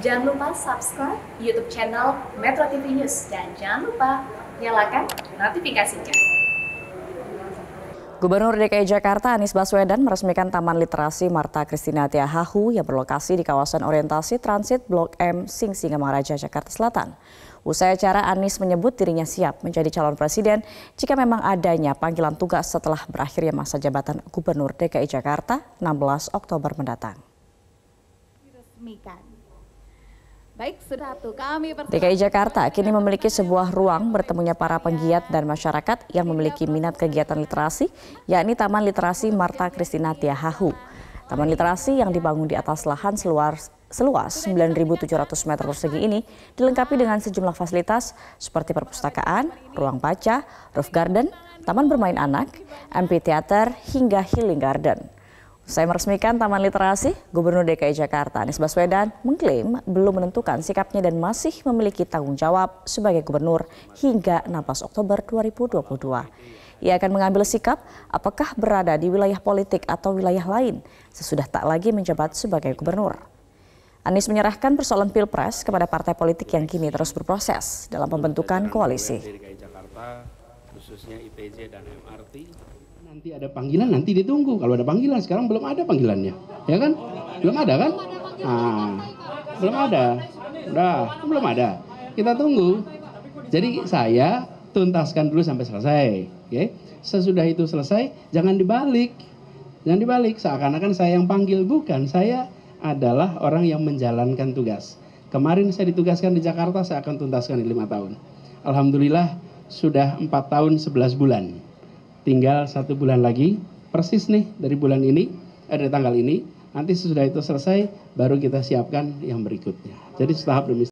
Jangan lupa subscribe YouTube channel Metro TV News dan jangan lupa nyalakan notifikasinya. Gubernur DKI Jakarta Anies Baswedan meresmikan Taman Literasi Marta Kristina Tiahahu yang berlokasi di kawasan orientasi transit Blok M, Sing Singamaraja, Jakarta Selatan. Usai acara, Anies menyebut dirinya siap menjadi calon presiden jika memang adanya panggilan tugas setelah berakhirnya masa jabatan Gubernur DKI Jakarta 16 Oktober mendatang. Diresmikan. Baik, satu kami DKI Jakarta kini memiliki sebuah ruang bertemunya para penggiat dan masyarakat yang memiliki minat kegiatan literasi, yakni Taman Literasi Marta Kristina Tiahahu. Taman literasi yang dibangun di atas lahan seluas seluas 9.700 meter persegi ini dilengkapi dengan sejumlah fasilitas seperti perpustakaan, ruang baca, roof garden, taman bermain anak, amphitheater, hingga healing garden. Saya meresmikan Taman Literasi, Gubernur DKI Jakarta Anies Baswedan mengklaim belum menentukan sikapnya dan masih memiliki tanggung jawab sebagai gubernur hingga 16 Oktober 2022. Ia akan mengambil sikap apakah berada di wilayah politik atau wilayah lain sesudah tak lagi menjabat sebagai gubernur. Anies menyerahkan persoalan Pilpres kepada partai politik yang kini terus berproses dalam pembentukan koalisi. khususnya IPJ dan MRT nanti ada panggilan nanti ditunggu. Kalau ada panggilan sekarang belum ada panggilannya, ya kan? Belum ada kan? Nah, belum ada. Udah, belum ada. Kita tunggu. Jadi saya tuntaskan dulu sampai selesai, oke? Sesudah itu selesai, jangan dibalik. Jangan dibalik seakan-akan saya yang panggil bukan. Saya adalah orang yang menjalankan tugas. Kemarin saya ditugaskan di Jakarta, saya akan tuntaskan di lima tahun. Alhamdulillah sudah empat tahun sebelas bulan tinggal satu bulan lagi persis nih dari bulan ini eh, dari tanggal ini nanti sesudah itu selesai baru kita siapkan yang berikutnya jadi setahap demi